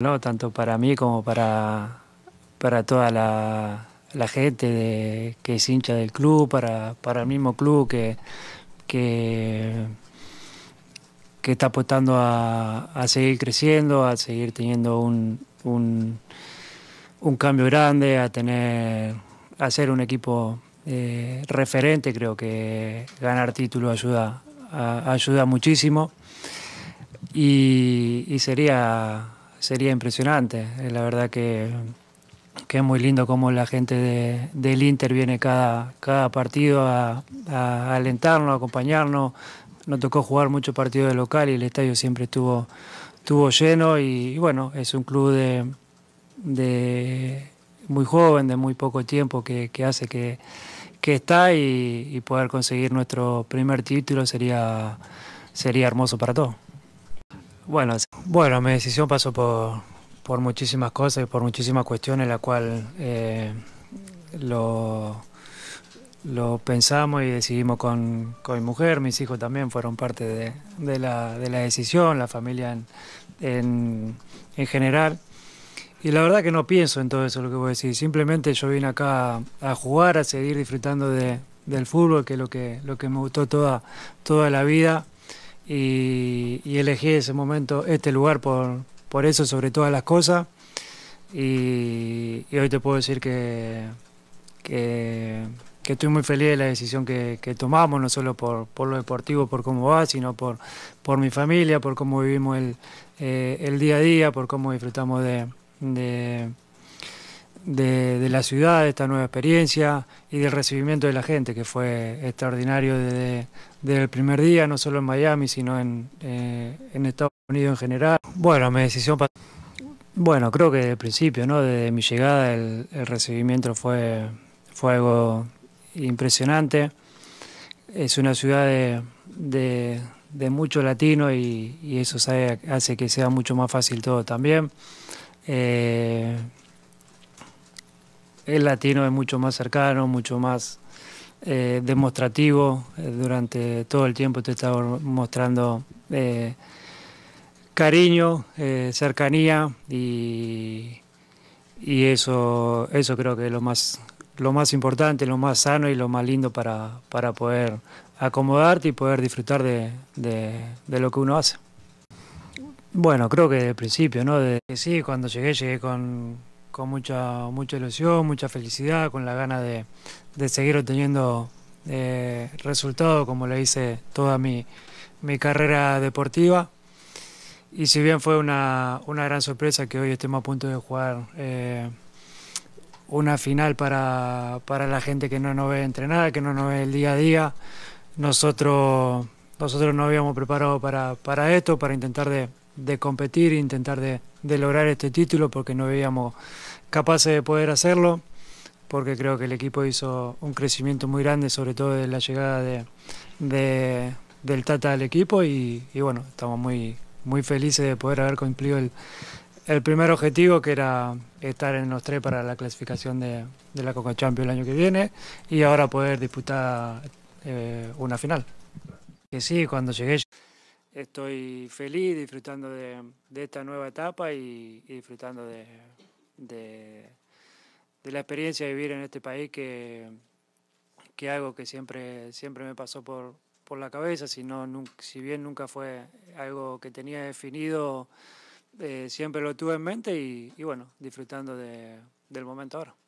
¿no? tanto para mí como para, toda la, gente que es hincha del club, para, para el mismo club que, que, está apostando a, seguir creciendo, a seguir teniendo un, un, cambio grande, a tener a ser un equipo eh, referente, creo que ganar título ayuda, ayuda muchísimo. y sería sería impresionante. Eh, la verdad que, es muy lindo cómo la gente del Inter viene cada, cada partido a, alentarnos, a acompañarnos. Nos tocó jugar muchos partidos de local y el estadio siempre estuvo, lleno y, bueno, es un club de, muy joven, de muy poco tiempo que, hace que, que está y, y poder conseguir nuestro primer título sería, sería hermoso para todos. Bueno, bueno, mi decisión pasó por, por muchísimas cosas y por muchísimas cuestiones, la cual eh, lo, pensamos y decidimos con, mi mujer, mis hijos también fueron parte de, de, la, de la, decisión, la familia en, en, en, general. Y la verdad que no pienso en todo eso, lo que voy a decir. Simplemente yo vine acá a jugar, a seguir disfrutando de, del fútbol, que es lo que, lo que me gustó toda, toda la vida y, elegí ese momento, este lugar por, eso sobre todas las cosas. Y, hoy te puedo decir que, estoy muy feliz de la decisión que, tomamos, no solo por, por, lo deportivo, por cómo va, sino por, por mi familia, por cómo vivimos el, eh, día a día, por cómo disfrutamos de de, la ciudad, de esta nueva experiencia y del recibimiento de la gente, que fue extraordinario desde, el primer día, no solo en Miami, sino en, eh, Estados Unidos en general. Bueno, mi decisión para... Bueno, creo que desde el principio, ¿no? Desde mi llegada el, recibimiento fue, algo impresionante. Es una ciudad de, mucho latino y, eso hace que sea mucho más fácil todo también. Eh, el latino es mucho más cercano, mucho más eh, demostrativo. Eh, durante todo el tiempo te estaba mostrando eh, cariño, cercanía y, y, eso, eso creo que es lo más, lo más importante, lo más sano y lo más lindo para, para poder acomodarte y poder disfrutar de, lo que uno hace. Bueno, creo que desde principio, ¿no? sí, cuando llegué, llegué con, con mucha, mucha ilusión, mucha felicidad, con la gana de, seguir obteniendo eh, resultados como le hice toda mi, carrera deportiva. Y si bien fue una, gran sorpresa que hoy estemos a punto de jugar eh, una final para, la gente que no nos ve entrenada, que no nos ve el día a día, nosotros, nosotros nos habíamos preparado para esto, para intentar de de competir e intentar de, lograr este título porque no veíamos capaces de poder hacerlo, porque creo que el equipo hizo un crecimiento muy grande, sobre todo de la llegada de, de, del Tata al equipo y, bueno, estamos muy, muy felices de poder haber cumplido el, primer objetivo que era estar en los tres para la clasificación de, la Coca Champions el año que viene y ahora poder disputar eh, una final. Que sí, cuando llegué estoy feliz disfrutando de, esta nueva etapa y, disfrutando de, la experiencia de vivir en este país que, que algo que siempre, siempre me pasó por, por la cabeza, si, si bien nunca fue algo que tenía definido, eh, siempre lo tuve en mente y, y bueno, disfrutando del momento ahora.